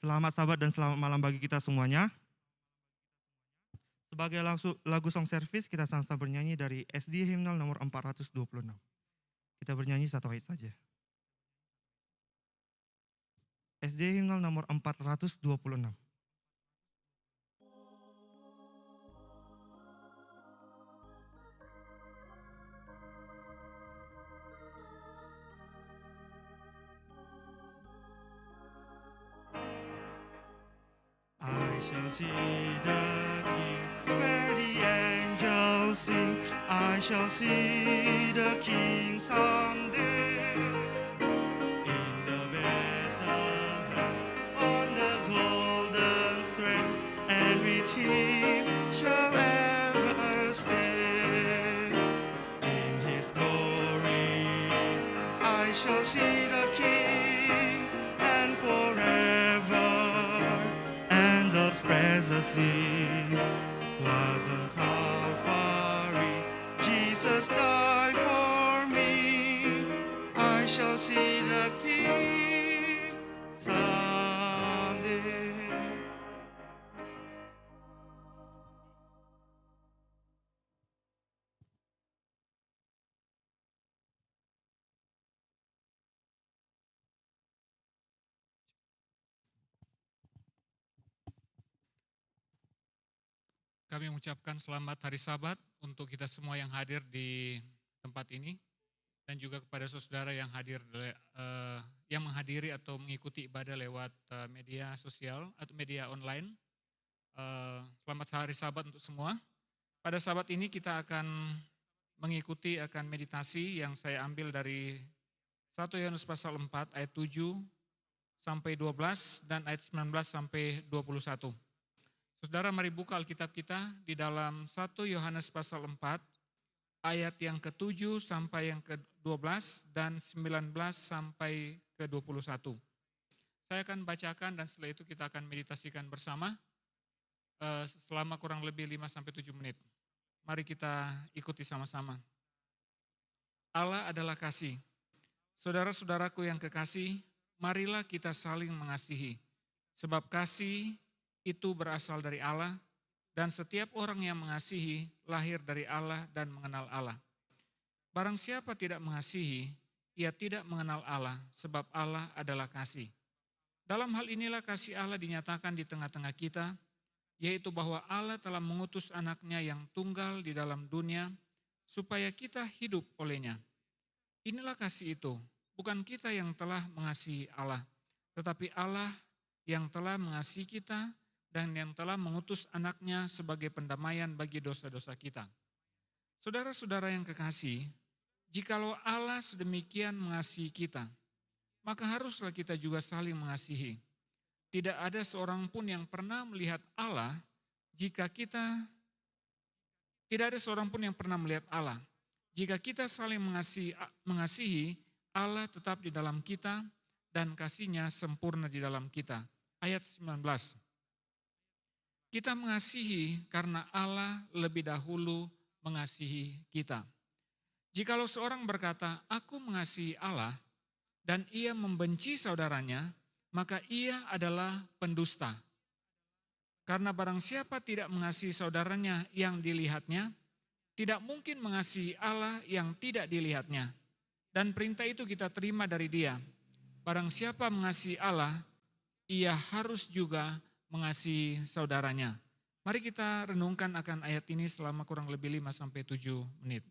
Selamat sahabat dan selamat malam bagi kita semuanya. Sebagai lagu, lagu song service, kita sama-sama bernyanyi dari SD Hymnal nomor 426. Kita bernyanyi satu ayat saja. SD Hymnal nomor 426. shall see the King where the angels sing. I shall see the King someday. was a cause. kami mengucapkan selamat hari Sabat untuk kita semua yang hadir di tempat ini dan juga kepada saudara yang hadir uh, yang menghadiri atau mengikuti ibadah lewat uh, media sosial atau media online. Uh, selamat hari Sabat untuk semua. Pada Sabat ini kita akan mengikuti akan meditasi yang saya ambil dari 1 Yohanes pasal 4 ayat 7 sampai 12 dan ayat 19 sampai 21. Saudara mari buka Alkitab kita di dalam 1 Yohanes pasal 4 ayat yang ke-7 sampai yang ke-12 dan 19 sampai ke-21. Saya akan bacakan dan setelah itu kita akan meditasikan bersama eh, selama kurang lebih 5 sampai 7 menit. Mari kita ikuti sama-sama. Allah adalah kasih. Saudara-saudaraku yang kekasih, marilah kita saling mengasihi. Sebab kasih itu berasal dari Allah, dan setiap orang yang mengasihi lahir dari Allah dan mengenal Allah. Barang siapa tidak mengasihi, ia tidak mengenal Allah, sebab Allah adalah kasih. Dalam hal inilah kasih Allah dinyatakan di tengah-tengah kita, yaitu bahwa Allah telah mengutus anaknya yang tunggal di dalam dunia, supaya kita hidup olehnya. Inilah kasih itu, bukan kita yang telah mengasihi Allah, tetapi Allah yang telah mengasihi kita dan yang telah mengutus anaknya sebagai pendamaian bagi dosa-dosa kita. Saudara-saudara yang kekasih, jikalau Allah sedemikian mengasihi kita, maka haruslah kita juga saling mengasihi. Tidak ada seorang pun yang pernah melihat Allah jika kita tidak ada seorang pun yang pernah melihat Allah. Jika kita saling mengasihi, mengasihi Allah tetap di dalam kita dan kasihnya sempurna di dalam kita. Ayat 19. Kita mengasihi karena Allah lebih dahulu mengasihi kita. Jikalau seorang berkata, "Aku mengasihi Allah," dan ia membenci saudaranya, maka ia adalah pendusta. Karena barang siapa tidak mengasihi saudaranya yang dilihatnya, tidak mungkin mengasihi Allah yang tidak dilihatnya. Dan perintah itu kita terima dari Dia. Barang siapa mengasihi Allah, ia harus juga mengasihi saudaranya. Mari kita renungkan akan ayat ini selama kurang lebih 5 sampai 7 menit.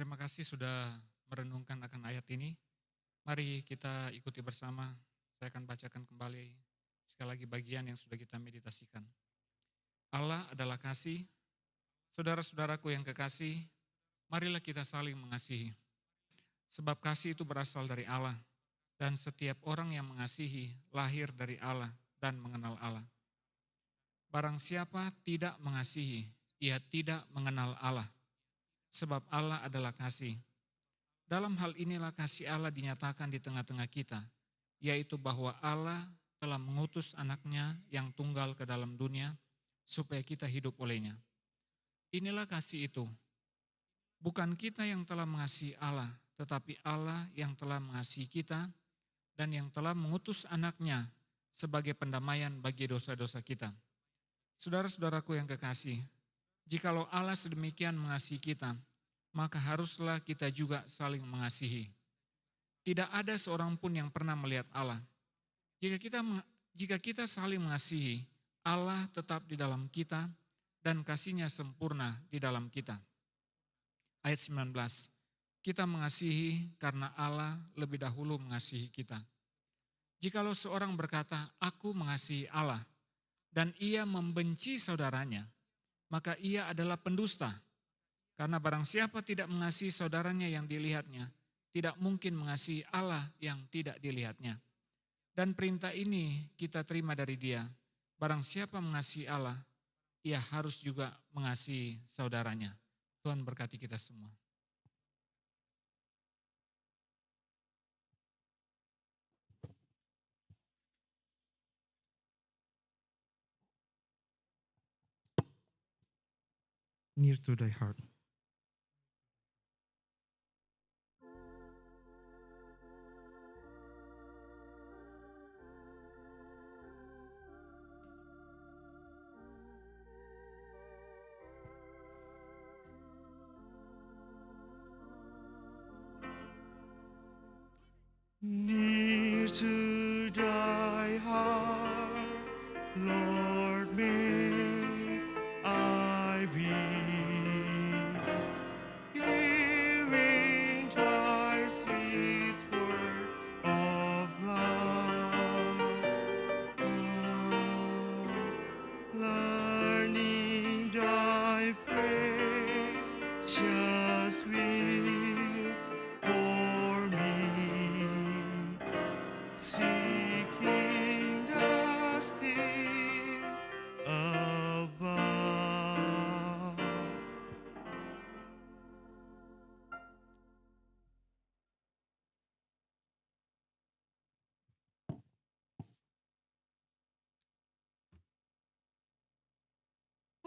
Terima kasih sudah merenungkan akan ayat ini. Mari kita ikuti bersama. Saya akan bacakan kembali sekali lagi bagian yang sudah kita meditasikan. Allah adalah kasih. Saudara-saudaraku yang kekasih, marilah kita saling mengasihi. Sebab kasih itu berasal dari Allah dan setiap orang yang mengasihi lahir dari Allah dan mengenal Allah. Barang siapa tidak mengasihi, ia tidak mengenal Allah sebab Allah adalah kasih. Dalam hal inilah kasih Allah dinyatakan di tengah-tengah kita, yaitu bahwa Allah telah mengutus anaknya yang tunggal ke dalam dunia supaya kita hidup olehnya. Inilah kasih itu. Bukan kita yang telah mengasihi Allah, tetapi Allah yang telah mengasihi kita dan yang telah mengutus anaknya sebagai pendamaian bagi dosa-dosa kita. Saudara-saudaraku yang kekasih, Jikalau Allah sedemikian mengasihi kita, maka haruslah kita juga saling mengasihi. Tidak ada seorang pun yang pernah melihat Allah. Jika kita jika kita saling mengasihi, Allah tetap di dalam kita dan kasihnya sempurna di dalam kita. Ayat 19. Kita mengasihi karena Allah lebih dahulu mengasihi kita. Jikalau seorang berkata, "Aku mengasihi Allah," dan ia membenci saudaranya, maka ia adalah pendusta. Karena barang siapa tidak mengasihi saudaranya yang dilihatnya, tidak mungkin mengasihi Allah yang tidak dilihatnya. Dan perintah ini kita terima dari dia. Barang siapa mengasihi Allah, ia harus juga mengasihi saudaranya. Tuhan berkati kita semua. near to thy heart. mm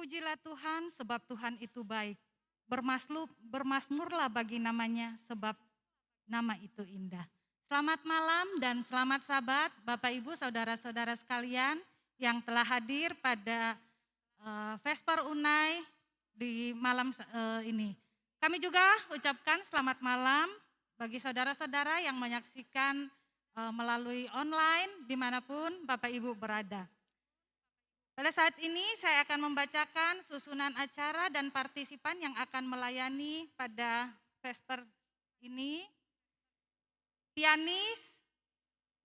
Terpujilah Tuhan sebab Tuhan itu baik. Bermaslub, bermasmurlah bagi namanya sebab nama itu indah. Selamat malam dan selamat sabat Bapak Ibu Saudara-saudara sekalian yang telah hadir pada uh, Vesper Unai di malam uh, ini. Kami juga ucapkan selamat malam bagi saudara-saudara yang menyaksikan uh, melalui online dimanapun Bapak Ibu berada. Pada saat ini saya akan membacakan susunan acara dan partisipan yang akan melayani pada Vesper ini. Pianis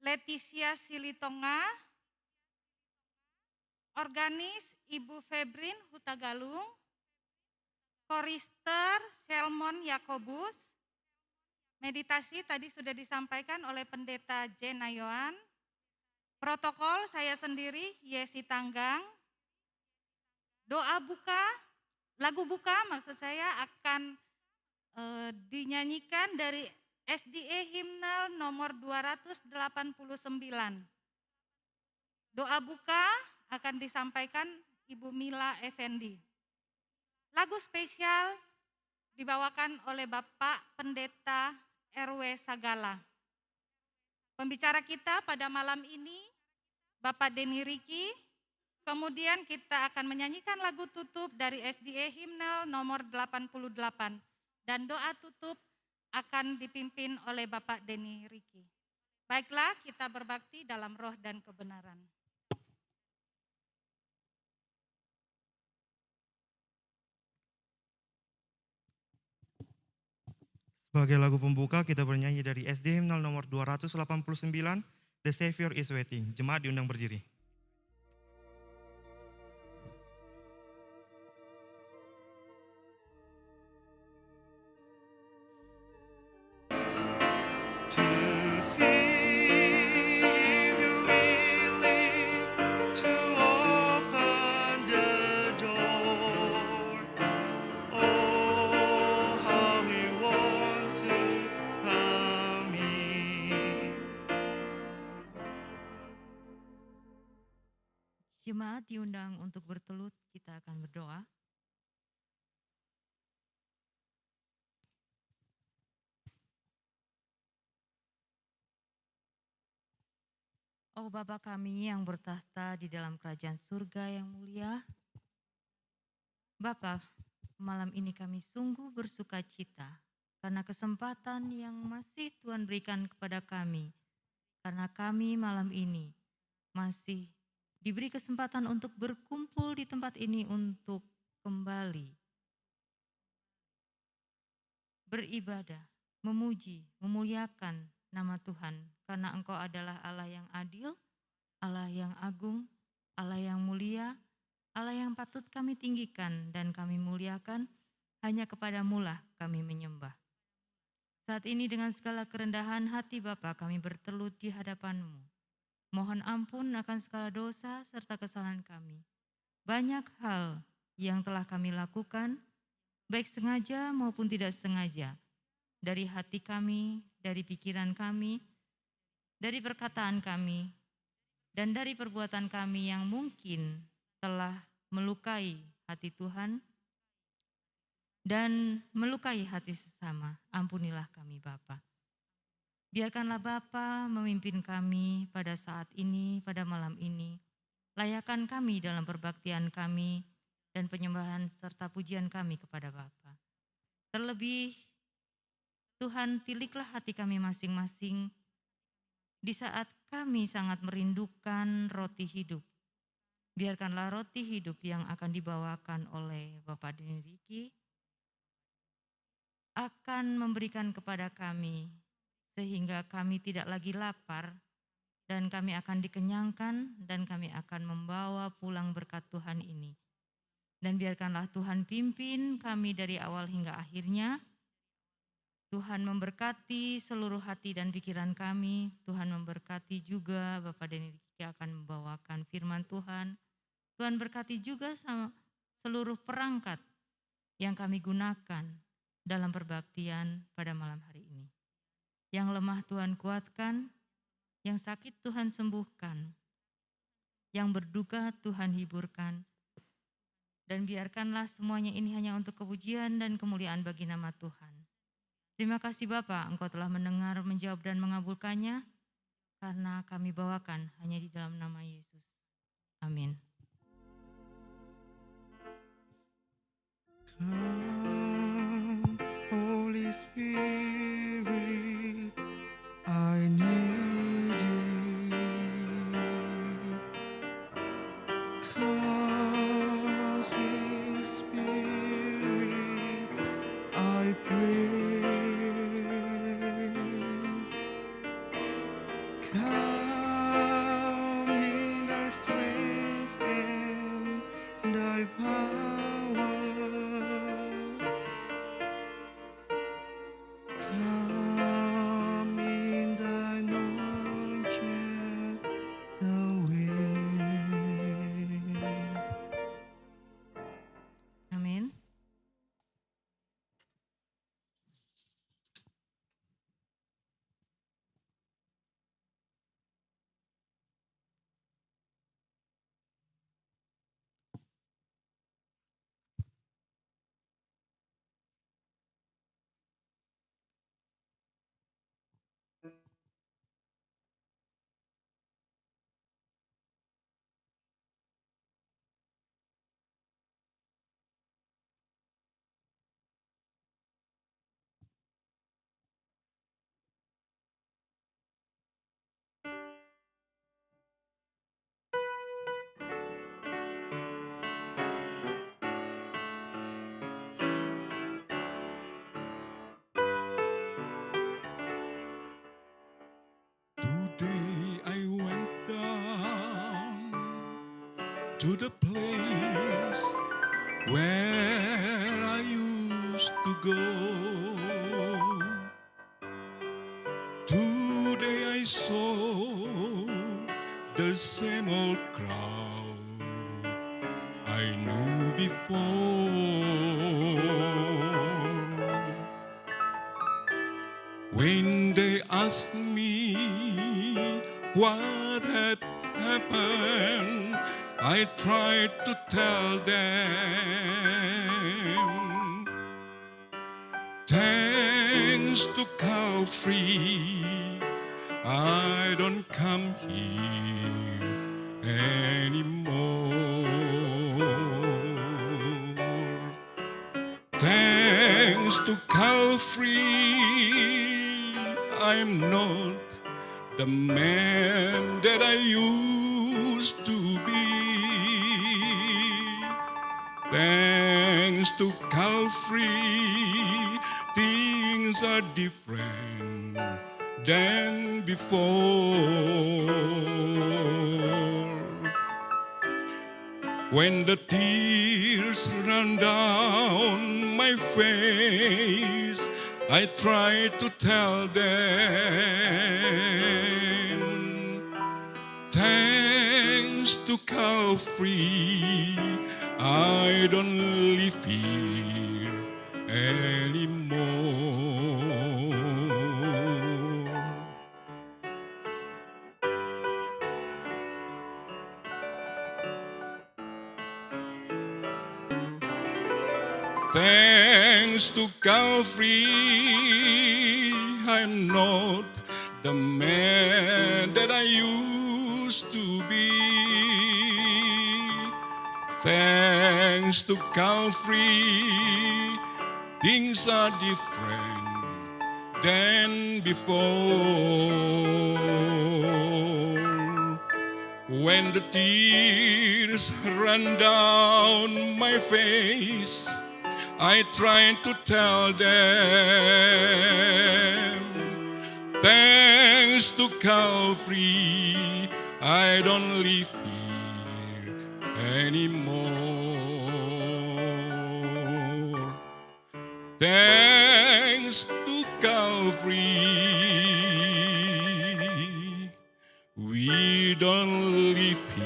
Leticia Silitonga, organis Ibu Febrin Hutagalung, korister Selmon Yakobus, meditasi tadi sudah disampaikan oleh Pendeta Jenayoan, Protokol saya sendiri, Yesi Tanggang. Doa buka, lagu buka maksud saya akan e, dinyanyikan dari SDE Himnal nomor 289. Doa buka akan disampaikan Ibu Mila Effendi. Lagu spesial dibawakan oleh Bapak Pendeta RW Sagala. Pembicara kita pada malam ini Bapak Deni Riki. Kemudian kita akan menyanyikan lagu tutup dari SDE Himnal nomor 88 dan doa tutup akan dipimpin oleh Bapak Deni Riki. Baiklah, kita berbakti dalam roh dan kebenaran. Sebagai lagu pembuka, kita bernyanyi dari SD e Himnal nomor 289, The Savior is waiting. Jemaat diundang berdiri. Jemaat diundang untuk bertelut, kita akan berdoa. Oh Bapa kami yang bertahta di dalam kerajaan surga yang mulia, Bapa, malam ini kami sungguh bersuka cita karena kesempatan yang masih Tuhan berikan kepada kami. Karena kami malam ini masih diberi kesempatan untuk berkumpul di tempat ini untuk kembali beribadah, memuji, memuliakan nama Tuhan karena Engkau adalah Allah yang adil, Allah yang agung, Allah yang mulia, Allah yang patut kami tinggikan dan kami muliakan, hanya kepadamulah kami menyembah. Saat ini dengan segala kerendahan hati Bapa kami bertelut di hadapanmu. Mohon ampun akan segala dosa serta kesalahan kami. Banyak hal yang telah kami lakukan, baik sengaja maupun tidak sengaja, dari hati kami, dari pikiran kami, dari perkataan kami, dan dari perbuatan kami yang mungkin telah melukai hati Tuhan dan melukai hati sesama. Ampunilah kami Bapak. Biarkanlah Bapa memimpin kami pada saat ini, pada malam ini. Layakan kami dalam perbaktian kami dan penyembahan serta pujian kami kepada Bapa. Terlebih, Tuhan tiliklah hati kami masing-masing di saat kami sangat merindukan roti hidup. Biarkanlah roti hidup yang akan dibawakan oleh Bapak Riki akan memberikan kepada kami sehingga kami tidak lagi lapar, dan kami akan dikenyangkan, dan kami akan membawa pulang berkat Tuhan ini. Dan biarkanlah Tuhan pimpin kami dari awal hingga akhirnya. Tuhan memberkati seluruh hati dan pikiran kami. Tuhan memberkati juga Bapak dan Riki akan membawakan firman Tuhan. Tuhan berkati juga sama seluruh perangkat yang kami gunakan dalam perbaktian pada malam hari yang lemah Tuhan kuatkan, yang sakit Tuhan sembuhkan, yang berduka Tuhan hiburkan. Dan biarkanlah semuanya ini hanya untuk kepujian dan kemuliaan bagi nama Tuhan. Terima kasih Bapak, Engkau telah mendengar, menjawab, dan mengabulkannya, karena kami bawakan hanya di dalam nama Yesus. Amin. Come, Holy Spirit. day I went down to the place where I used to go. Today I saw the same old crowd I knew before. I tried to tell them Thanks to Calvary I don't come here different than before. When the tears run down my face, I try to tell them. Thanks to Calvary, I don't live here. come I'm not the man that I used to be. Thanks to Calvary, things are different than before. When the tears run down my face, I tried to tell them. Thanks to Calvary, I don't live here anymore. Thanks to Calvary, we don't live here.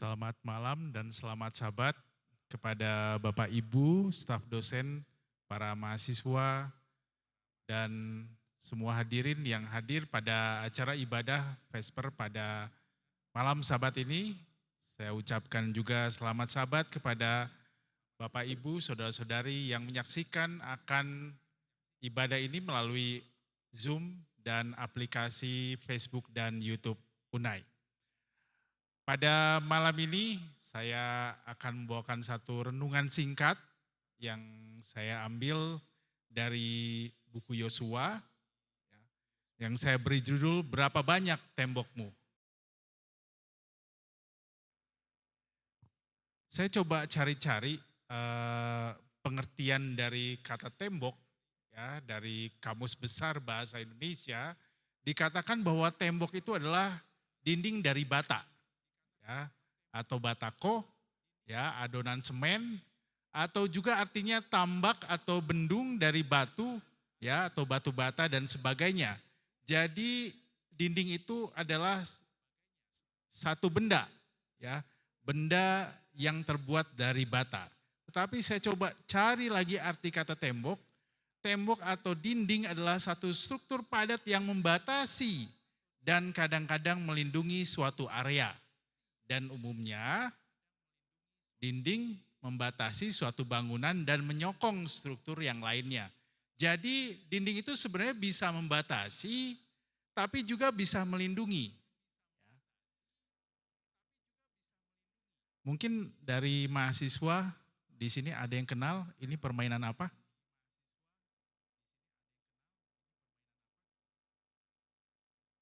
Selamat malam dan selamat sabat kepada Bapak Ibu, staf dosen, para mahasiswa, dan semua hadirin yang hadir pada acara ibadah Vesper pada malam sabat ini. Saya ucapkan juga selamat sabat kepada Bapak Ibu, saudara-saudari yang menyaksikan akan ibadah ini melalui Zoom dan aplikasi Facebook dan YouTube Unai. Pada malam ini saya akan membawakan satu renungan singkat yang saya ambil dari buku Yosua ya, yang saya beri judul Berapa Banyak Tembokmu. Saya coba cari-cari eh, pengertian dari kata tembok ya dari Kamus Besar Bahasa Indonesia dikatakan bahwa tembok itu adalah dinding dari bata ya, atau batako, ya, adonan semen, atau juga artinya tambak atau bendung dari batu, ya, atau batu bata dan sebagainya. Jadi dinding itu adalah satu benda, ya, benda yang terbuat dari bata. Tetapi saya coba cari lagi arti kata tembok. Tembok atau dinding adalah satu struktur padat yang membatasi dan kadang-kadang melindungi suatu area. Dan umumnya dinding membatasi suatu bangunan dan menyokong struktur yang lainnya. Jadi dinding itu sebenarnya bisa membatasi tapi juga bisa melindungi. Mungkin dari mahasiswa di sini ada yang kenal ini permainan apa?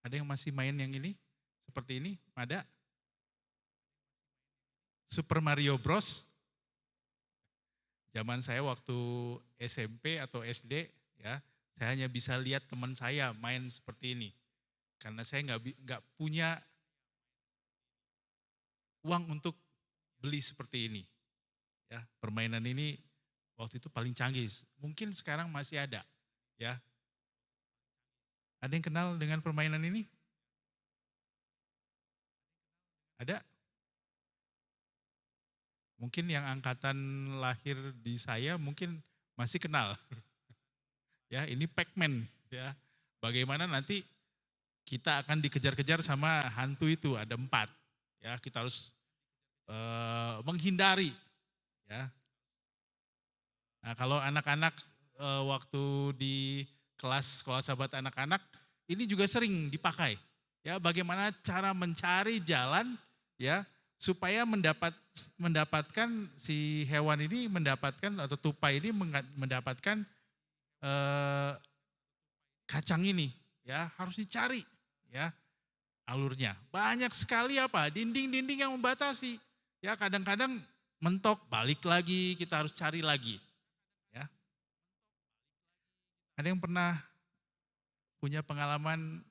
Ada yang masih main yang ini? Seperti ini? Ada? Super Mario Bros. Zaman saya waktu SMP atau SD ya, saya hanya bisa lihat teman saya main seperti ini. Karena saya nggak nggak punya uang untuk beli seperti ini. Ya, permainan ini waktu itu paling canggih. Mungkin sekarang masih ada, ya. Ada yang kenal dengan permainan ini? Ada? Mungkin yang angkatan lahir di saya mungkin masih kenal. ya, ini Pac-Man ya. Bagaimana nanti kita akan dikejar-kejar sama hantu itu ada empat. Ya, kita harus uh, menghindari ya. Nah, kalau anak-anak uh, waktu di kelas sekolah sahabat anak-anak ini juga sering dipakai. Ya, bagaimana cara mencari jalan ya supaya mendapat mendapatkan si hewan ini mendapatkan atau tupai ini mendapatkan eh, kacang ini ya harus dicari ya alurnya banyak sekali apa dinding-dinding yang membatasi ya kadang-kadang mentok balik lagi kita harus cari lagi ya ada yang pernah punya pengalaman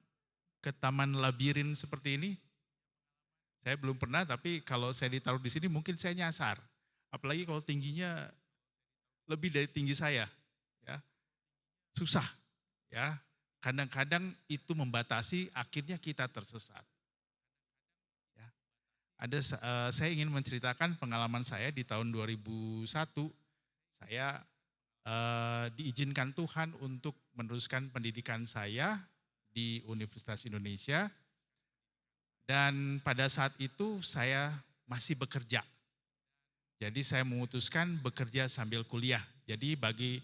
ke taman labirin seperti ini saya belum pernah, tapi kalau saya ditaruh di sini mungkin saya nyasar. Apalagi kalau tingginya lebih dari tinggi saya. ya Susah. ya Kadang-kadang itu membatasi, akhirnya kita tersesat. Ya. Ada, eh, saya ingin menceritakan pengalaman saya di tahun 2001. Saya uh, diizinkan Tuhan untuk meneruskan pendidikan saya di Universitas Indonesia dan pada saat itu saya masih bekerja. Jadi saya memutuskan bekerja sambil kuliah. Jadi bagi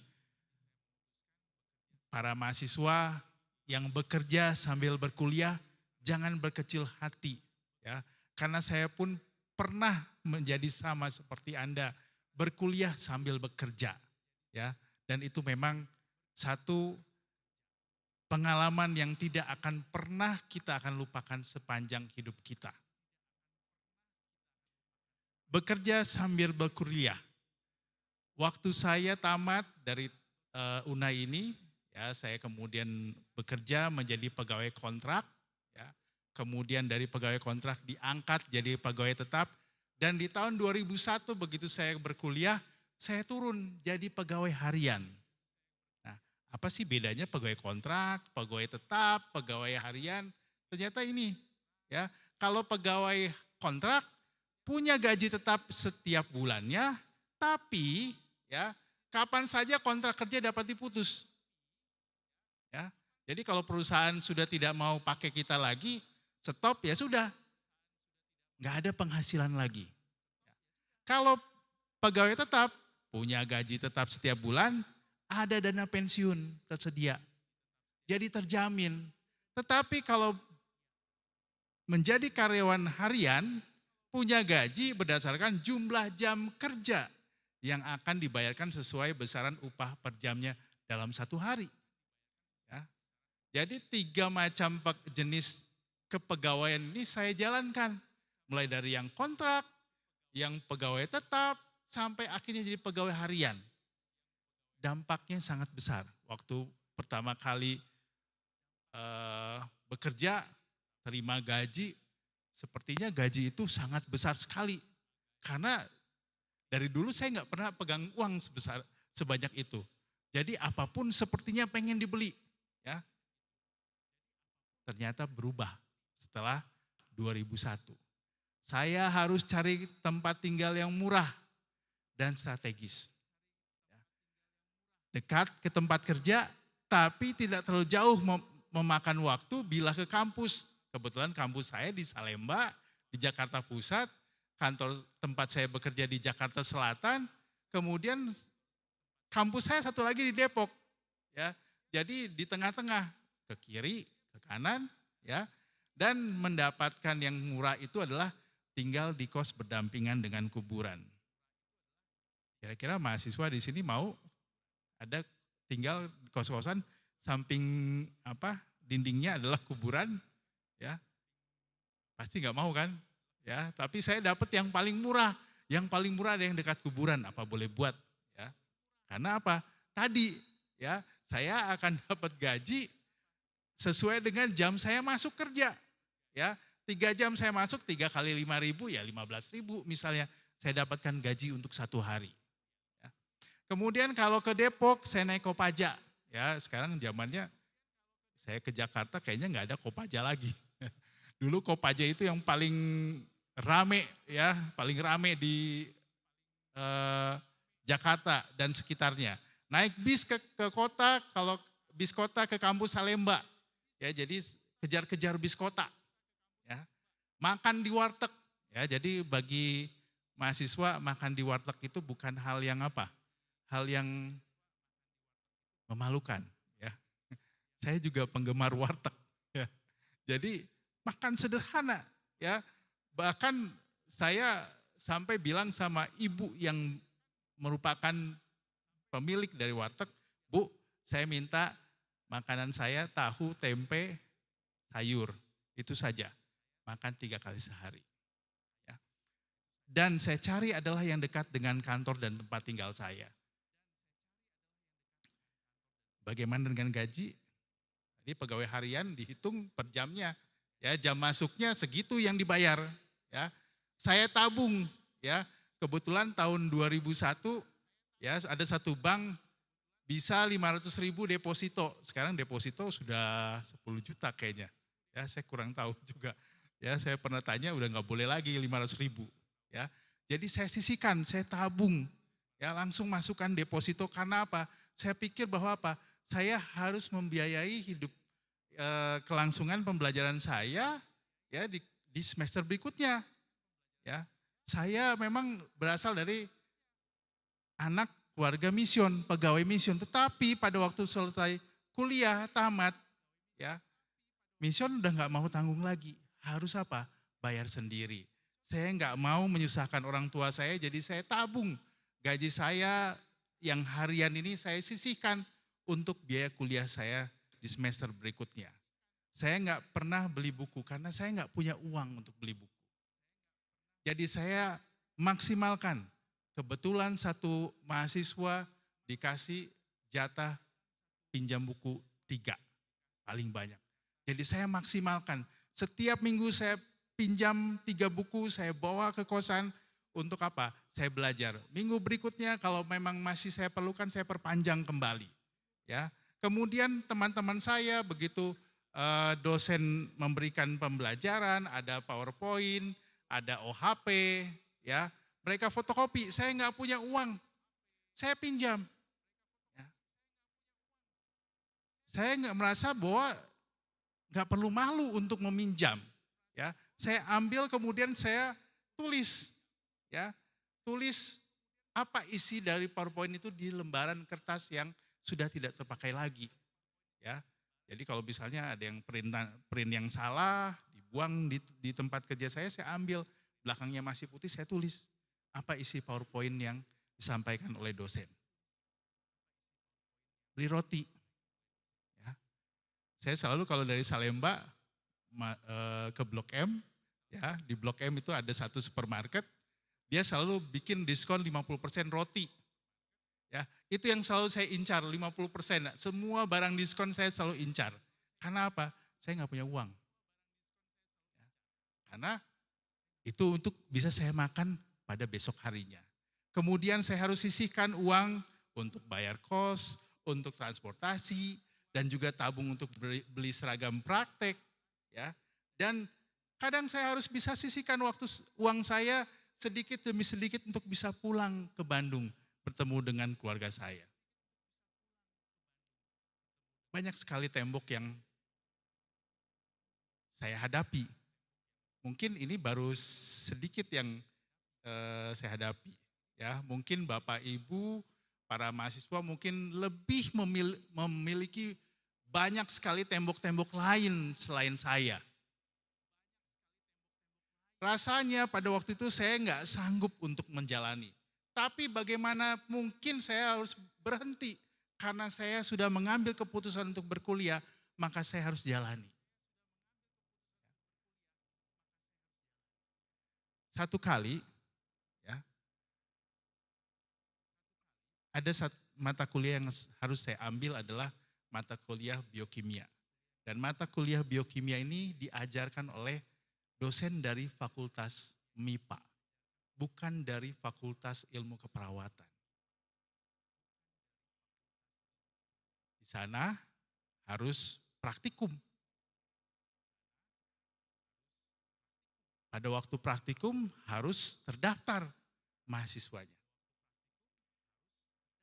para mahasiswa yang bekerja sambil berkuliah, jangan berkecil hati. ya Karena saya pun pernah menjadi sama seperti Anda, berkuliah sambil bekerja. ya Dan itu memang satu pengalaman yang tidak akan pernah kita akan lupakan sepanjang hidup kita. Bekerja sambil berkuliah. Waktu saya tamat dari uh, UNAI ini, ya saya kemudian bekerja menjadi pegawai kontrak, ya. Kemudian dari pegawai kontrak diangkat jadi pegawai tetap dan di tahun 2001 begitu saya berkuliah, saya turun jadi pegawai harian apa sih bedanya pegawai kontrak, pegawai tetap, pegawai harian? Ternyata ini ya, kalau pegawai kontrak punya gaji tetap setiap bulannya, tapi ya kapan saja kontrak kerja dapat diputus. Ya. Jadi kalau perusahaan sudah tidak mau pakai kita lagi, stop ya sudah. Nggak ada penghasilan lagi. Kalau pegawai tetap punya gaji tetap setiap bulan, ada dana pensiun tersedia. Jadi terjamin. Tetapi kalau menjadi karyawan harian, punya gaji berdasarkan jumlah jam kerja yang akan dibayarkan sesuai besaran upah per jamnya dalam satu hari. Ya. Jadi tiga macam jenis kepegawaian ini saya jalankan. Mulai dari yang kontrak, yang pegawai tetap, sampai akhirnya jadi pegawai harian dampaknya sangat besar. Waktu pertama kali uh, bekerja, terima gaji, sepertinya gaji itu sangat besar sekali. Karena dari dulu saya nggak pernah pegang uang sebesar sebanyak itu. Jadi apapun sepertinya pengen dibeli. ya Ternyata berubah setelah 2001. Saya harus cari tempat tinggal yang murah dan strategis dekat ke tempat kerja, tapi tidak terlalu jauh memakan waktu bila ke kampus. Kebetulan kampus saya di Salemba, di Jakarta Pusat, kantor tempat saya bekerja di Jakarta Selatan, kemudian kampus saya satu lagi di Depok. Ya. Jadi di tengah-tengah, ke kiri, ke kanan, ya. Dan mendapatkan yang murah itu adalah tinggal di kos berdampingan dengan kuburan. Kira-kira mahasiswa di sini mau ada tinggal kos-kosan samping apa dindingnya adalah kuburan ya. Pasti nggak mau kan? Ya, tapi saya dapat yang paling murah. Yang paling murah ada yang dekat kuburan, apa boleh buat ya. Karena apa? Tadi ya, saya akan dapat gaji sesuai dengan jam saya masuk kerja. Ya, tiga jam saya masuk, tiga kali lima ribu ya lima belas ribu misalnya. Saya dapatkan gaji untuk satu hari. Kemudian kalau ke Depok, saya naik Kopaja. Ya, sekarang zamannya saya ke Jakarta kayaknya nggak ada Kopaja lagi. Dulu Kopaja itu yang paling rame ya, paling rame di eh, Jakarta dan sekitarnya. Naik bis ke, ke kota, kalau bis kota ke kampus Salemba. Ya, jadi kejar-kejar bis kota. Ya. Makan di warteg. Ya, jadi bagi mahasiswa makan di warteg itu bukan hal yang apa? hal yang memalukan. Ya. Saya juga penggemar warteg. Ya. Jadi makan sederhana. ya Bahkan saya sampai bilang sama ibu yang merupakan pemilik dari warteg, Bu, saya minta makanan saya tahu, tempe, sayur. Itu saja. Makan tiga kali sehari. Ya. Dan saya cari adalah yang dekat dengan kantor dan tempat tinggal saya. Bagaimana dengan gaji? Ini pegawai harian dihitung per jamnya. Ya, jam masuknya segitu yang dibayar, ya. Saya tabung, ya. Kebetulan tahun 2001 ya ada satu bank bisa 500 ribu deposito. Sekarang deposito sudah 10 juta kayaknya. Ya, saya kurang tahu juga. Ya, saya pernah tanya udah nggak boleh lagi 500 ribu. Ya, jadi saya sisihkan, saya tabung. Ya, langsung masukkan deposito karena apa? Saya pikir bahwa apa? saya harus membiayai hidup e, kelangsungan pembelajaran saya ya di, di semester berikutnya. Ya, saya memang berasal dari anak keluarga mision, pegawai mision, tetapi pada waktu selesai kuliah tamat, ya mision udah nggak mau tanggung lagi. Harus apa? Bayar sendiri. Saya nggak mau menyusahkan orang tua saya, jadi saya tabung gaji saya yang harian ini saya sisihkan untuk biaya kuliah saya di semester berikutnya. Saya nggak pernah beli buku karena saya nggak punya uang untuk beli buku. Jadi saya maksimalkan. Kebetulan satu mahasiswa dikasih jatah pinjam buku tiga paling banyak. Jadi saya maksimalkan. Setiap minggu saya pinjam tiga buku, saya bawa ke kosan untuk apa? Saya belajar. Minggu berikutnya kalau memang masih saya perlukan, saya perpanjang kembali. Ya, kemudian teman-teman saya begitu eh, dosen memberikan pembelajaran, ada PowerPoint, ada OHP, ya, mereka fotokopi. Saya nggak punya uang, saya pinjam. Ya. Saya nggak merasa bahwa nggak perlu malu untuk meminjam. Ya, saya ambil kemudian saya tulis, ya, tulis apa isi dari PowerPoint itu di lembaran kertas yang sudah tidak terpakai lagi. Ya. Jadi kalau misalnya ada yang print, print yang salah, dibuang di, di tempat kerja saya, saya ambil. Belakangnya masih putih, saya tulis apa isi PowerPoint yang disampaikan oleh dosen. Beli roti. Ya. Saya selalu kalau dari Salemba eh, ke Blok M, ya di Blok M itu ada satu supermarket, dia selalu bikin diskon 50% roti Ya, itu yang selalu saya incar 50%. Nah, semua barang diskon saya selalu incar. Karena apa? Saya nggak punya uang. Ya. karena itu untuk bisa saya makan pada besok harinya. Kemudian saya harus sisihkan uang untuk bayar kos, untuk transportasi, dan juga tabung untuk beli seragam praktek. ya. Dan kadang saya harus bisa sisihkan waktu uang saya sedikit demi sedikit untuk bisa pulang ke Bandung bertemu dengan keluarga saya. Banyak sekali tembok yang saya hadapi. Mungkin ini baru sedikit yang eh, saya hadapi. Ya, mungkin Bapak Ibu para mahasiswa mungkin lebih memil memiliki banyak sekali tembok-tembok lain selain saya. Rasanya pada waktu itu saya nggak sanggup untuk menjalani. Tapi bagaimana mungkin saya harus berhenti karena saya sudah mengambil keputusan untuk berkuliah, maka saya harus jalani. Satu kali ya. Ada satu mata kuliah yang harus saya ambil adalah mata kuliah biokimia. Dan mata kuliah biokimia ini diajarkan oleh dosen dari Fakultas MIPA bukan dari Fakultas Ilmu Keperawatan. Di sana harus praktikum. Pada waktu praktikum harus terdaftar mahasiswanya.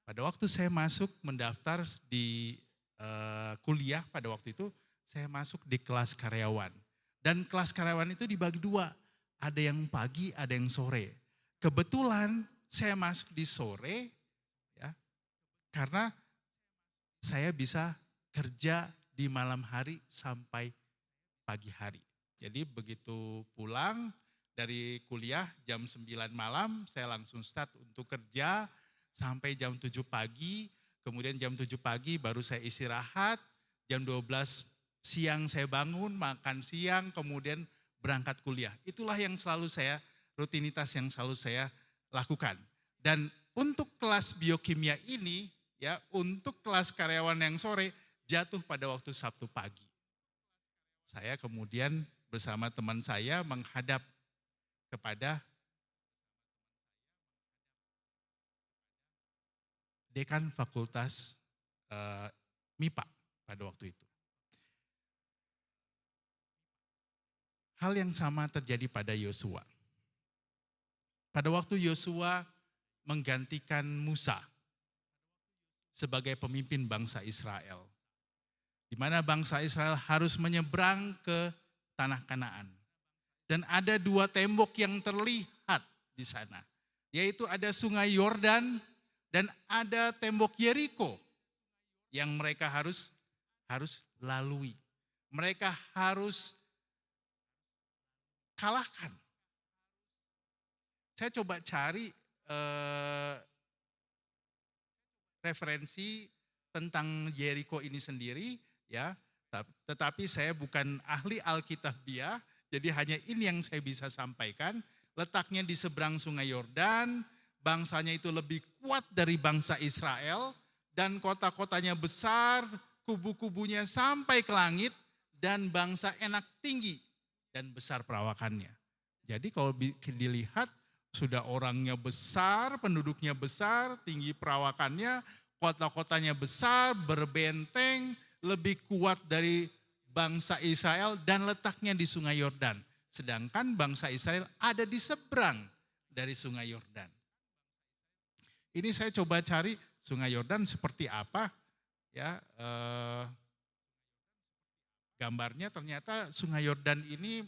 Pada waktu saya masuk mendaftar di uh, kuliah pada waktu itu, saya masuk di kelas karyawan. Dan kelas karyawan itu dibagi dua, ada yang pagi, ada yang sore. Kebetulan saya masuk di sore ya. Karena saya bisa kerja di malam hari sampai pagi hari. Jadi begitu pulang dari kuliah jam 9 malam saya langsung start untuk kerja sampai jam 7 pagi. Kemudian jam 7 pagi baru saya istirahat, jam 12 siang saya bangun, makan siang, kemudian berangkat kuliah. Itulah yang selalu saya rutinitas yang selalu saya lakukan. Dan untuk kelas biokimia ini, ya untuk kelas karyawan yang sore jatuh pada waktu Sabtu pagi. Saya kemudian bersama teman saya menghadap kepada dekan fakultas uh, eh, MIPA pada waktu itu. Hal yang sama terjadi pada Yosua. Pada waktu Yosua menggantikan Musa sebagai pemimpin bangsa Israel. Di mana bangsa Israel harus menyeberang ke tanah Kanaan. Dan ada dua tembok yang terlihat di sana, yaitu ada sungai Yordan dan ada tembok Yeriko yang mereka harus harus lalui. Mereka harus kalahkan saya coba cari eh, referensi tentang Jericho ini sendiri ya tetapi saya bukan ahli Alkitabiah jadi hanya ini yang saya bisa sampaikan letaknya di seberang sungai Yordan bangsanya itu lebih kuat dari bangsa Israel dan kota-kotanya besar kubu-kubunya sampai ke langit dan bangsa enak tinggi dan besar perawakannya jadi kalau dilihat sudah orangnya besar, penduduknya besar, tinggi perawakannya, kota-kotanya besar, berbenteng, lebih kuat dari bangsa Israel dan letaknya di sungai Yordan. Sedangkan bangsa Israel ada di seberang dari sungai Yordan. Ini saya coba cari sungai Yordan seperti apa. Ya, eh, gambarnya ternyata sungai Yordan ini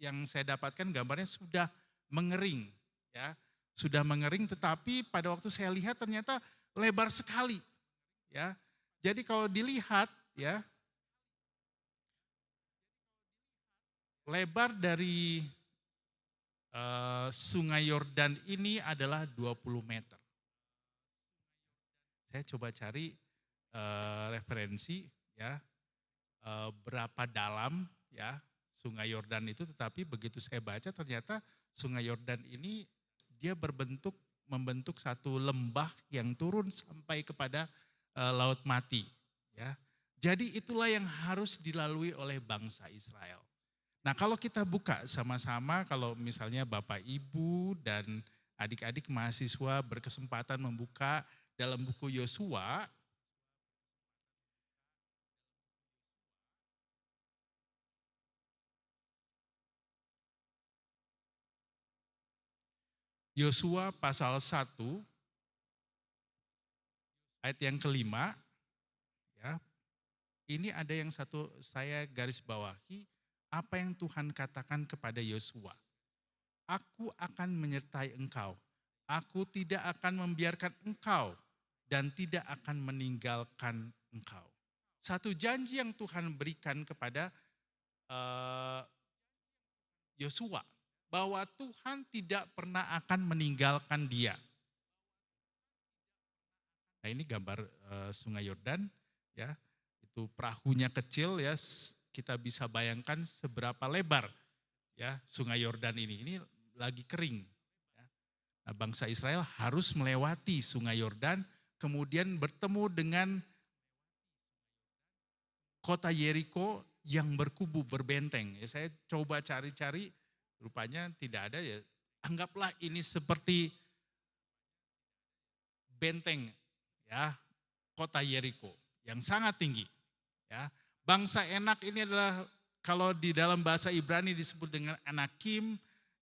yang saya dapatkan gambarnya sudah mengering, ya sudah mengering. Tetapi pada waktu saya lihat ternyata lebar sekali, ya. Jadi kalau dilihat, ya lebar dari uh, Sungai Yordan ini adalah 20 meter. Saya coba cari uh, referensi ya uh, berapa dalam ya Sungai Yordan itu, tetapi begitu saya baca ternyata Sungai Yordan ini dia berbentuk membentuk satu lembah yang turun sampai kepada e, Laut Mati, ya. Jadi itulah yang harus dilalui oleh bangsa Israel. Nah, kalau kita buka sama-sama kalau misalnya Bapak Ibu dan adik-adik mahasiswa berkesempatan membuka dalam buku Yosua Yosua pasal 1 ayat yang kelima ya. Ini ada yang satu saya garis bawahi apa yang Tuhan katakan kepada Yosua. Aku akan menyertai engkau. Aku tidak akan membiarkan engkau dan tidak akan meninggalkan engkau. Satu janji yang Tuhan berikan kepada eh, Yosua uh, bahwa Tuhan tidak pernah akan meninggalkan dia. Nah, ini gambar e, Sungai Yordan ya. Itu perahunya kecil ya, kita bisa bayangkan seberapa lebar ya Sungai Yordan ini. Ini lagi kering. Ya. Nah, bangsa Israel harus melewati Sungai Yordan kemudian bertemu dengan kota Yeriko yang berkubu berbenteng. Ya, saya coba cari-cari Rupanya tidak ada ya. Anggaplah ini seperti benteng ya kota Yeriko yang sangat tinggi. Ya, bangsa enak ini adalah kalau di dalam bahasa Ibrani disebut dengan anakim,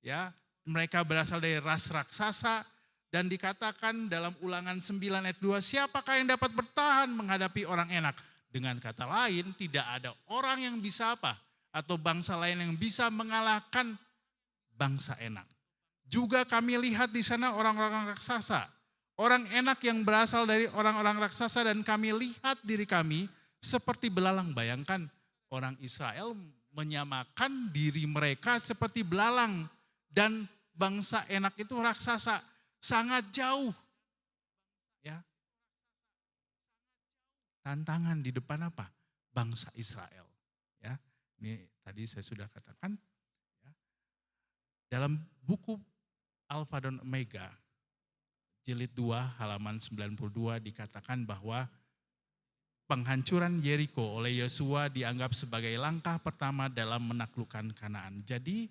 ya mereka berasal dari ras raksasa dan dikatakan dalam ulangan 9 ayat 2 siapakah yang dapat bertahan menghadapi orang enak dengan kata lain tidak ada orang yang bisa apa atau bangsa lain yang bisa mengalahkan bangsa enak. Juga kami lihat di sana orang-orang raksasa. Orang enak yang berasal dari orang-orang raksasa dan kami lihat diri kami seperti belalang. Bayangkan orang Israel menyamakan diri mereka seperti belalang. Dan bangsa enak itu raksasa. Sangat jauh. Ya. Tantangan di depan apa? Bangsa Israel. Ya. Ini tadi saya sudah katakan dalam buku Alfa dan Omega, jilid 2 halaman 92 dikatakan bahwa penghancuran Yeriko oleh Yosua dianggap sebagai langkah pertama dalam menaklukkan Kanaan. Jadi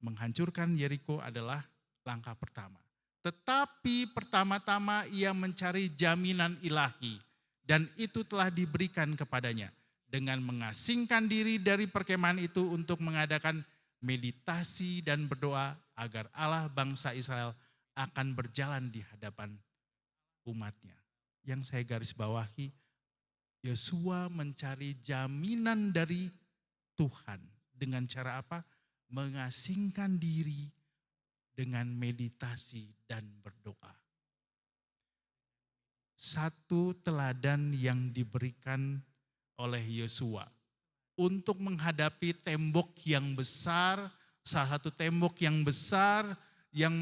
menghancurkan Yeriko adalah langkah pertama. Tetapi pertama-tama ia mencari jaminan ilahi dan itu telah diberikan kepadanya dengan mengasingkan diri dari perkemahan itu untuk mengadakan meditasi dan berdoa agar Allah bangsa Israel akan berjalan di hadapan umatnya. Yang saya garis bawahi, Yosua mencari jaminan dari Tuhan. Dengan cara apa? Mengasingkan diri dengan meditasi dan berdoa. Satu teladan yang diberikan oleh Yosua untuk menghadapi tembok yang besar, salah satu tembok yang besar yang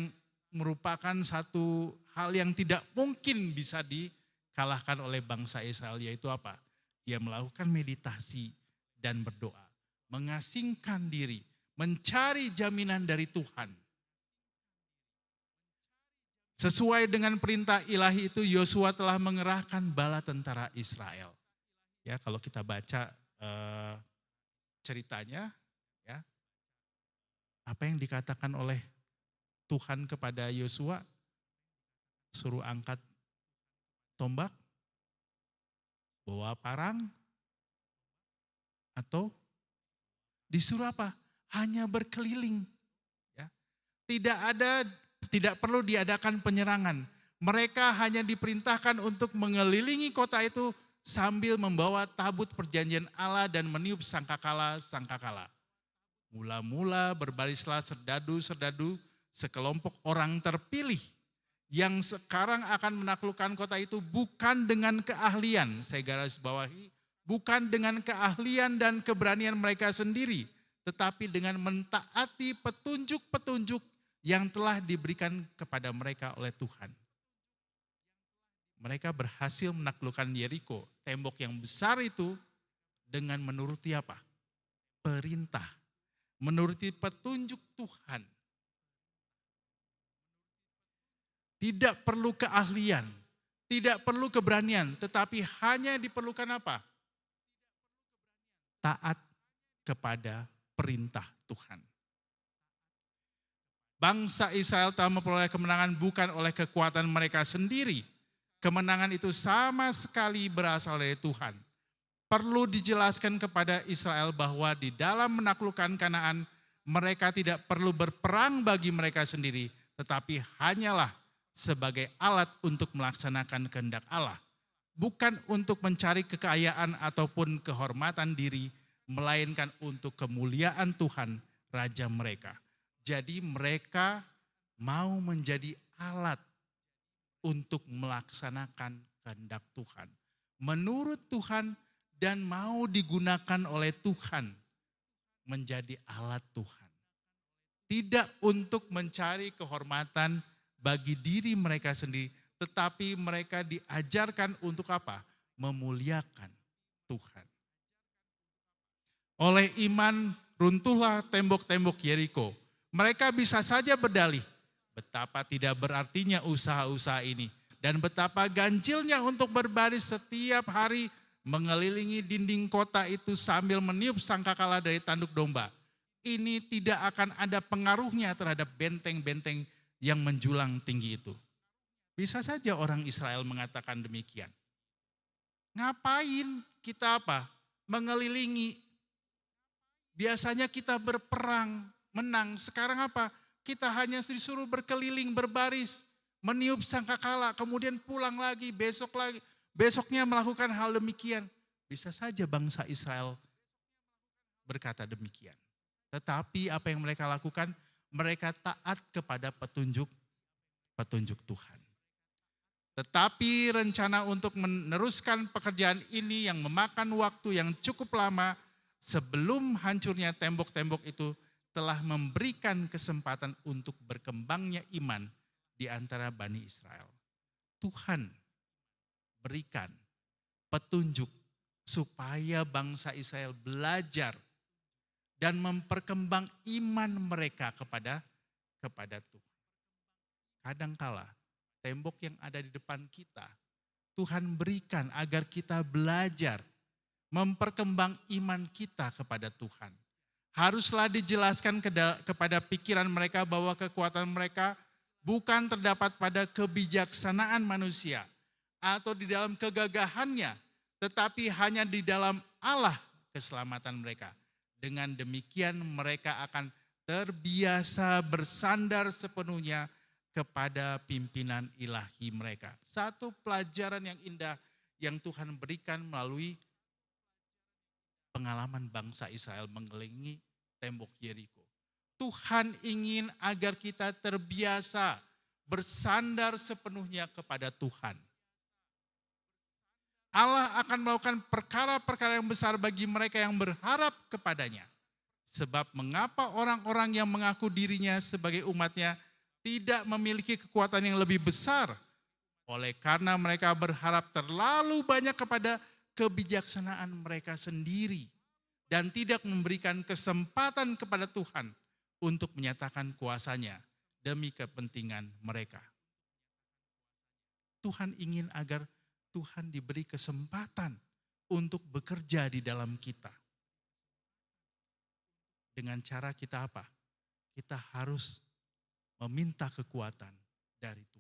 merupakan satu hal yang tidak mungkin bisa dikalahkan oleh bangsa Israel yaitu apa? Dia melakukan meditasi dan berdoa, mengasingkan diri, mencari jaminan dari Tuhan. Sesuai dengan perintah ilahi itu Yosua telah mengerahkan bala tentara Israel. Ya, kalau kita baca Eh, ceritanya, ya apa yang dikatakan oleh Tuhan kepada Yosua, suruh angkat tombak, bawa parang, atau disuruh apa? Hanya berkeliling. Ya. Tidak ada, tidak perlu diadakan penyerangan. Mereka hanya diperintahkan untuk mengelilingi kota itu sambil membawa tabut perjanjian Allah dan meniup sangkakala-sangkakala. Mula-mula berbarislah serdadu-serdadu sekelompok orang terpilih yang sekarang akan menaklukkan kota itu bukan dengan keahlian, saya garis bawahi, bukan dengan keahlian dan keberanian mereka sendiri, tetapi dengan mentaati petunjuk-petunjuk yang telah diberikan kepada mereka oleh Tuhan mereka berhasil menaklukkan Yeriko, tembok yang besar itu dengan menuruti apa? Perintah. Menuruti petunjuk Tuhan. Tidak perlu keahlian, tidak perlu keberanian, tetapi hanya diperlukan apa? Taat kepada perintah Tuhan. Bangsa Israel telah memperoleh kemenangan bukan oleh kekuatan mereka sendiri, Kemenangan itu sama sekali berasal dari Tuhan. Perlu dijelaskan kepada Israel bahwa di dalam menaklukkan Kanaan, mereka tidak perlu berperang bagi mereka sendiri, tetapi hanyalah sebagai alat untuk melaksanakan kehendak Allah, bukan untuk mencari kekayaan ataupun kehormatan diri, melainkan untuk kemuliaan Tuhan, Raja mereka. Jadi, mereka mau menjadi alat untuk melaksanakan kehendak Tuhan. Menurut Tuhan dan mau digunakan oleh Tuhan menjadi alat Tuhan. Tidak untuk mencari kehormatan bagi diri mereka sendiri, tetapi mereka diajarkan untuk apa? Memuliakan Tuhan. Oleh iman runtuhlah tembok-tembok Yeriko. Mereka bisa saja berdalih, Betapa tidak berartinya usaha-usaha ini. Dan betapa ganjilnya untuk berbaris setiap hari mengelilingi dinding kota itu sambil meniup sangkakala dari tanduk domba. Ini tidak akan ada pengaruhnya terhadap benteng-benteng yang menjulang tinggi itu. Bisa saja orang Israel mengatakan demikian. Ngapain kita apa? Mengelilingi. Biasanya kita berperang, menang. Sekarang apa? kita hanya disuruh berkeliling, berbaris, meniup sangkakala, kemudian pulang lagi, besok lagi, besoknya melakukan hal demikian. Bisa saja bangsa Israel berkata demikian. Tetapi apa yang mereka lakukan? Mereka taat kepada petunjuk petunjuk Tuhan. Tetapi rencana untuk meneruskan pekerjaan ini yang memakan waktu yang cukup lama sebelum hancurnya tembok-tembok itu telah memberikan kesempatan untuk berkembangnya iman di antara Bani Israel. Tuhan berikan petunjuk supaya bangsa Israel belajar dan memperkembang iman mereka kepada kepada Tuhan. Kadangkala tembok yang ada di depan kita Tuhan berikan agar kita belajar memperkembang iman kita kepada Tuhan haruslah dijelaskan kepada pikiran mereka bahwa kekuatan mereka bukan terdapat pada kebijaksanaan manusia atau di dalam kegagahannya, tetapi hanya di dalam Allah keselamatan mereka. Dengan demikian mereka akan terbiasa bersandar sepenuhnya kepada pimpinan ilahi mereka. Satu pelajaran yang indah yang Tuhan berikan melalui pengalaman bangsa Israel mengelilingi tembok Yeriko. Tuhan ingin agar kita terbiasa bersandar sepenuhnya kepada Tuhan. Allah akan melakukan perkara-perkara yang besar bagi mereka yang berharap kepadanya. Sebab mengapa orang-orang yang mengaku dirinya sebagai umatnya tidak memiliki kekuatan yang lebih besar? Oleh karena mereka berharap terlalu banyak kepada Tuhan kebijaksanaan mereka sendiri dan tidak memberikan kesempatan kepada Tuhan untuk menyatakan kuasanya demi kepentingan mereka. Tuhan ingin agar Tuhan diberi kesempatan untuk bekerja di dalam kita. Dengan cara kita apa? Kita harus meminta kekuatan dari Tuhan.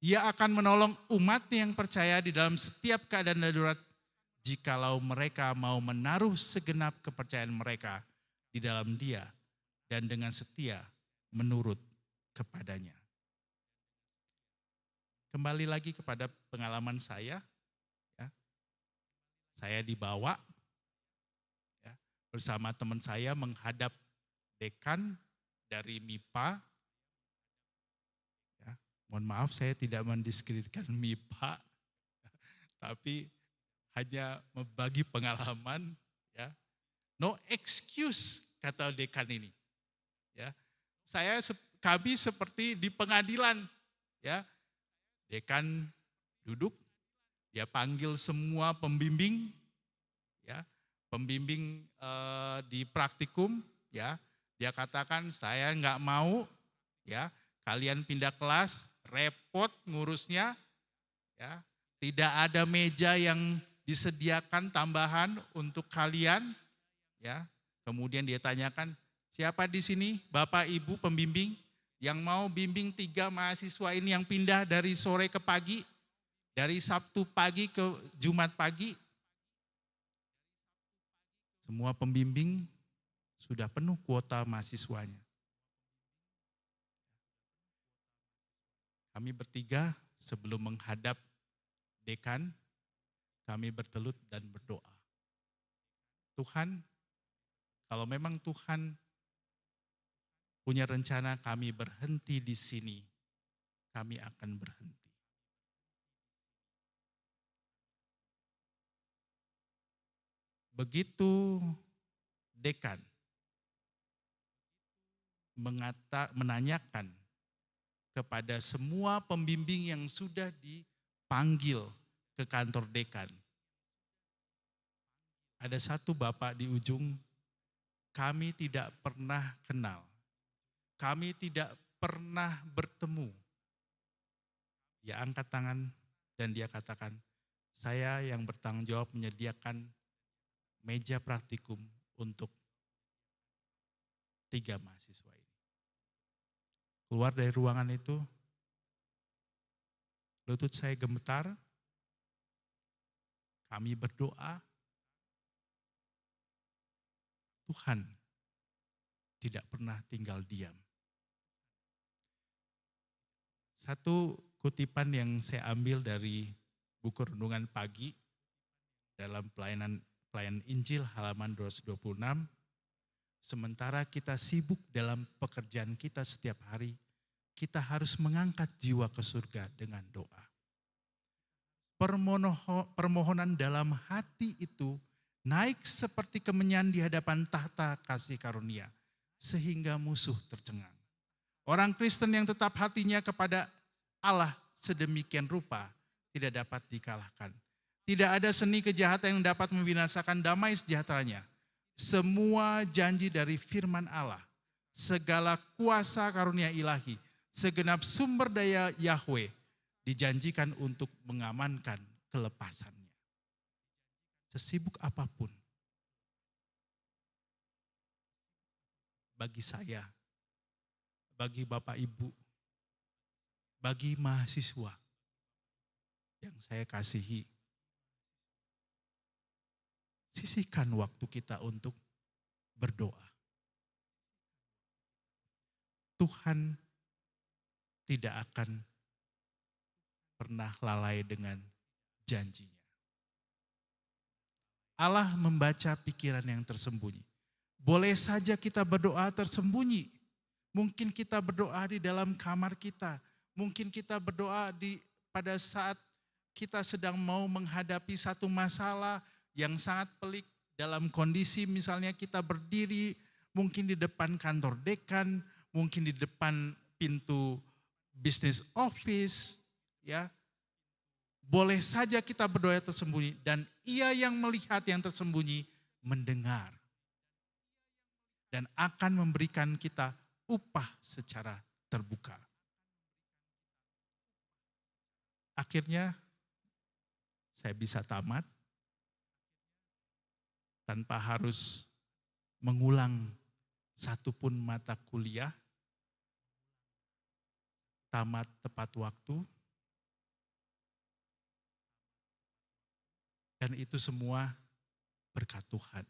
Ia akan menolong umatnya yang percaya di dalam setiap keadaan darurat jikalau mereka mau menaruh segenap kepercayaan mereka di dalam dia dan dengan setia menurut kepadanya. Kembali lagi kepada pengalaman saya, ya. saya dibawa ya, bersama teman saya menghadap dekan dari MIPA Mohon maaf saya tidak mendiskreditkan MIPA, tapi hanya membagi pengalaman ya. No excuse kata dekan ini. Ya. Saya kami seperti di pengadilan ya. Dekan duduk dia panggil semua pembimbing ya, pembimbing eh, di praktikum ya. Dia katakan saya nggak mau ya, kalian pindah kelas, repot ngurusnya. Ya, tidak ada meja yang disediakan tambahan untuk kalian. Ya, kemudian dia tanyakan, siapa di sini Bapak Ibu pembimbing yang mau bimbing tiga mahasiswa ini yang pindah dari sore ke pagi, dari Sabtu pagi ke Jumat pagi. Semua pembimbing sudah penuh kuota mahasiswanya. Kami bertiga sebelum menghadap dekan, kami bertelut dan berdoa. Tuhan, kalau memang Tuhan punya rencana kami berhenti di sini, kami akan berhenti. Begitu dekan mengata, menanyakan kepada semua pembimbing yang sudah dipanggil ke kantor dekan. Ada satu bapak di ujung, kami tidak pernah kenal. Kami tidak pernah bertemu. Ya angkat tangan dan dia katakan, saya yang bertanggung jawab menyediakan meja praktikum untuk tiga mahasiswa Keluar dari ruangan itu, lutut saya gemetar. Kami berdoa, Tuhan tidak pernah tinggal diam. Satu kutipan yang saya ambil dari buku renungan pagi dalam pelayanan pelayan Injil halaman 226 Sementara kita sibuk dalam pekerjaan kita setiap hari, kita harus mengangkat jiwa ke surga dengan doa. Permohonan dalam hati itu naik seperti kemenyan di hadapan tahta kasih karunia, sehingga musuh tercengang. Orang Kristen yang tetap hatinya kepada Allah sedemikian rupa tidak dapat dikalahkan. Tidak ada seni kejahatan yang dapat membinasakan damai sejahteranya semua janji dari firman Allah, segala kuasa karunia ilahi, segenap sumber daya Yahweh dijanjikan untuk mengamankan kelepasannya. Sesibuk apapun, bagi saya, bagi Bapak Ibu, bagi mahasiswa yang saya kasihi, sisihkan waktu kita untuk berdoa. Tuhan tidak akan pernah lalai dengan janjinya. Allah membaca pikiran yang tersembunyi. Boleh saja kita berdoa tersembunyi. Mungkin kita berdoa di dalam kamar kita. Mungkin kita berdoa di pada saat kita sedang mau menghadapi satu masalah yang sangat pelik dalam kondisi misalnya kita berdiri mungkin di depan kantor dekan, mungkin di depan pintu bisnis office, ya. Boleh saja kita berdoa tersembunyi dan ia yang melihat yang tersembunyi mendengar dan akan memberikan kita upah secara terbuka. Akhirnya saya bisa tamat tanpa harus mengulang satu pun mata kuliah, tamat tepat waktu, dan itu semua berkat Tuhan.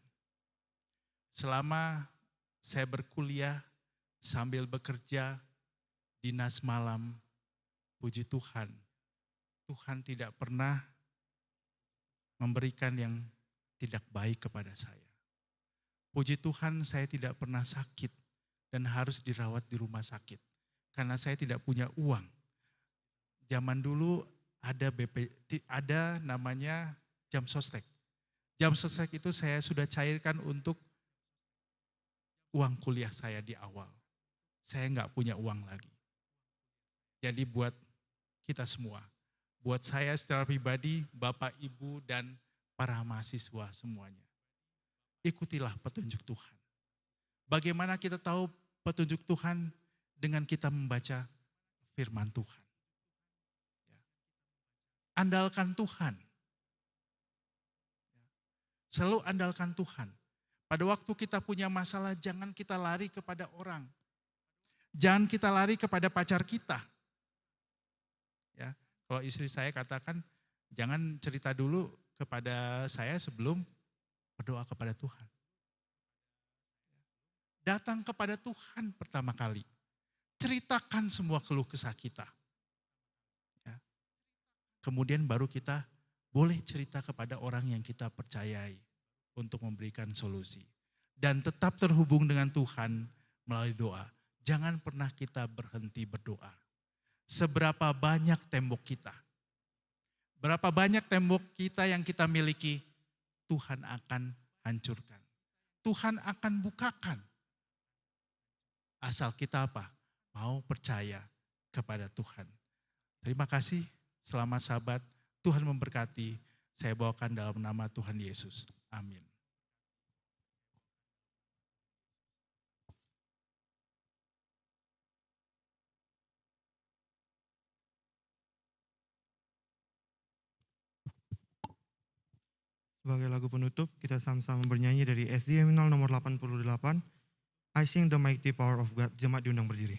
Selama saya berkuliah sambil bekerja, dinas malam, puji Tuhan, Tuhan tidak pernah memberikan yang tidak baik kepada saya. Puji Tuhan saya tidak pernah sakit dan harus dirawat di rumah sakit. Karena saya tidak punya uang. Zaman dulu ada BP, ada namanya jam sostek. Jam sostek itu saya sudah cairkan untuk uang kuliah saya di awal. Saya nggak punya uang lagi. Jadi buat kita semua, buat saya secara pribadi, Bapak, Ibu, dan para mahasiswa semuanya. Ikutilah petunjuk Tuhan. Bagaimana kita tahu petunjuk Tuhan dengan kita membaca firman Tuhan. Ya. Andalkan Tuhan. Ya. Selalu andalkan Tuhan. Pada waktu kita punya masalah, jangan kita lari kepada orang. Jangan kita lari kepada pacar kita. Ya, kalau istri saya katakan, jangan cerita dulu kepada saya sebelum berdoa kepada Tuhan. Datang kepada Tuhan pertama kali. Ceritakan semua keluh kesah kita. Ya. Kemudian baru kita boleh cerita kepada orang yang kita percayai untuk memberikan solusi. Dan tetap terhubung dengan Tuhan melalui doa. Jangan pernah kita berhenti berdoa. Seberapa banyak tembok kita, Berapa banyak tembok kita yang kita miliki, Tuhan akan hancurkan. Tuhan akan bukakan. Asal kita apa? Mau percaya kepada Tuhan. Terima kasih, selamat sahabat. Tuhan memberkati. Saya bawakan dalam nama Tuhan Yesus. Amin. Sebagai lagu penutup, kita sama-sama bernyanyi dari SDM0 nomor 88, I Sing the Mighty Power of God, jemaat diundang berdiri.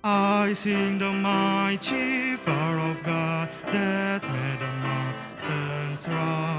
I sing the mighty power of God that made the mountains rise.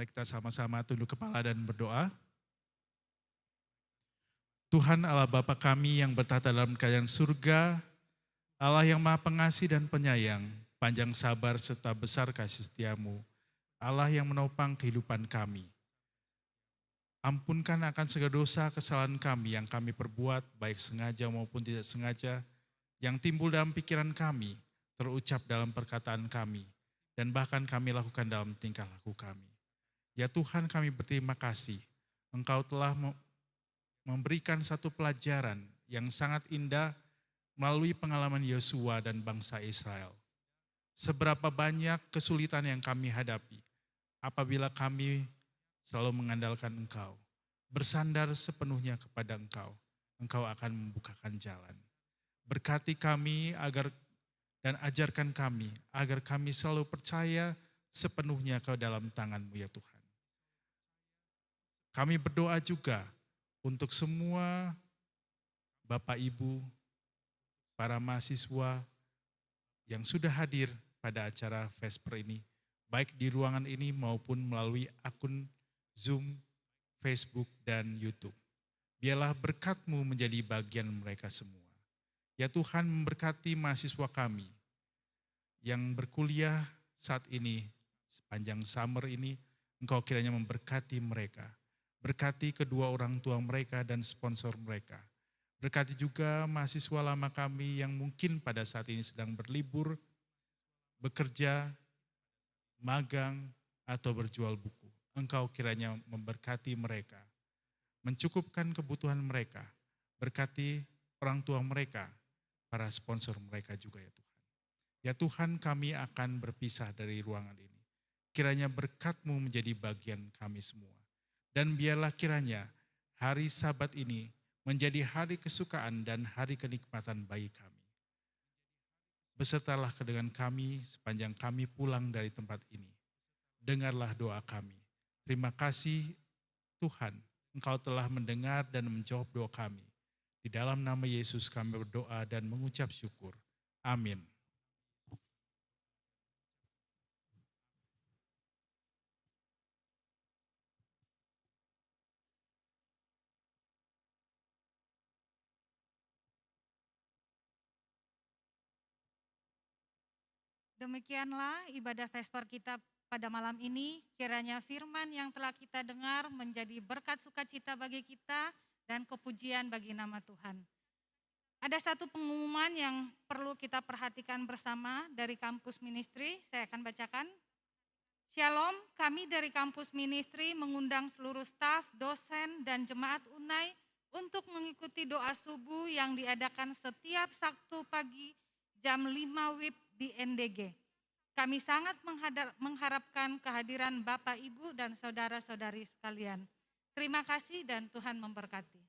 Mari kita sama-sama tunduk kepala dan berdoa. Tuhan Allah Bapa kami yang bertata dalam kerajaan surga, Allah yang maha pengasih dan penyayang, panjang sabar serta besar kasih setiamu, Allah yang menopang kehidupan kami. Ampunkan akan segala dosa kesalahan kami yang kami perbuat, baik sengaja maupun tidak sengaja, yang timbul dalam pikiran kami, terucap dalam perkataan kami, dan bahkan kami lakukan dalam tingkah laku kami. Ya Tuhan kami berterima kasih. Engkau telah memberikan satu pelajaran yang sangat indah melalui pengalaman Yosua dan bangsa Israel. Seberapa banyak kesulitan yang kami hadapi apabila kami selalu mengandalkan Engkau, bersandar sepenuhnya kepada Engkau, Engkau akan membukakan jalan. Berkati kami agar dan ajarkan kami agar kami selalu percaya sepenuhnya ke dalam tanganmu ya Tuhan. Kami berdoa juga untuk semua Bapak Ibu, para mahasiswa yang sudah hadir pada acara Vesper ini, baik di ruangan ini maupun melalui akun Zoom, Facebook, dan YouTube. Biarlah berkatmu menjadi bagian mereka semua. Ya Tuhan memberkati mahasiswa kami yang berkuliah saat ini, sepanjang summer ini, Engkau kiranya memberkati mereka Berkati kedua orang tua mereka dan sponsor mereka. Berkati juga mahasiswa lama kami yang mungkin pada saat ini sedang berlibur, bekerja, magang, atau berjual buku. Engkau kiranya memberkati mereka, mencukupkan kebutuhan mereka, berkati orang tua mereka, para sponsor mereka juga ya Tuhan. Ya Tuhan kami akan berpisah dari ruangan ini. Kiranya berkatmu menjadi bagian kami semua. Dan biarlah kiranya hari sabat ini menjadi hari kesukaan dan hari kenikmatan bagi kami. Besertalah dengan kami sepanjang kami pulang dari tempat ini. Dengarlah doa kami. Terima kasih Tuhan, Engkau telah mendengar dan menjawab doa kami. Di dalam nama Yesus kami berdoa dan mengucap syukur. Amin. Demikianlah ibadah Vesper kita pada malam ini. Kiranya firman yang telah kita dengar menjadi berkat sukacita bagi kita dan kepujian bagi nama Tuhan. Ada satu pengumuman yang perlu kita perhatikan bersama dari kampus ministry. Saya akan bacakan. Shalom, kami dari kampus ministry mengundang seluruh staf, dosen, dan jemaat UNAI untuk mengikuti doa subuh yang diadakan setiap Sabtu pagi jam 5 WIB di NDG. Kami sangat mengharapkan kehadiran Bapak, Ibu, dan saudara-saudari sekalian. Terima kasih, dan Tuhan memberkati.